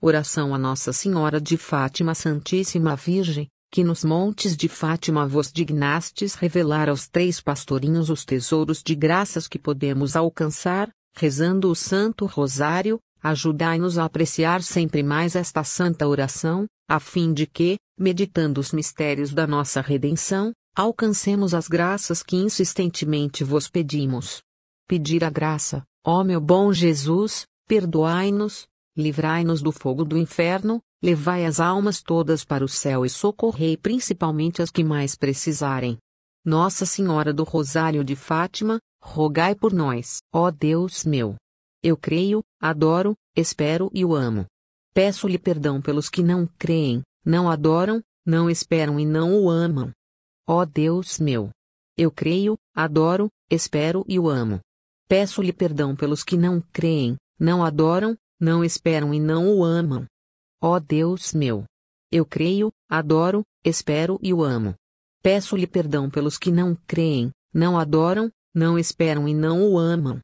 Oração a Nossa Senhora de Fátima Santíssima Virgem, que nos montes de Fátima vos dignastes revelar aos três pastorinhos os tesouros de graças que podemos alcançar, rezando o Santo Rosário, ajudai-nos a apreciar sempre mais esta santa oração, a fim de que, meditando os mistérios da nossa redenção, alcancemos as graças que insistentemente vos pedimos. Pedir a graça, ó meu bom Jesus, perdoai-nos, Livrai-nos do fogo do inferno, levai as almas todas para o céu e socorrei principalmente as que mais precisarem. Nossa Senhora do Rosário de Fátima, rogai por nós. Ó Deus meu! Eu creio, adoro, espero e o amo. Peço-lhe perdão pelos que não creem, não adoram, não esperam e não o amam. Ó Deus meu! Eu creio, adoro, espero e o amo. Peço-lhe perdão pelos que não creem, não adoram, não esperam e não o amam. Ó Deus meu! Eu creio, adoro, espero e o amo. Peço-lhe perdão pelos que não creem, não adoram, não esperam e não o amam.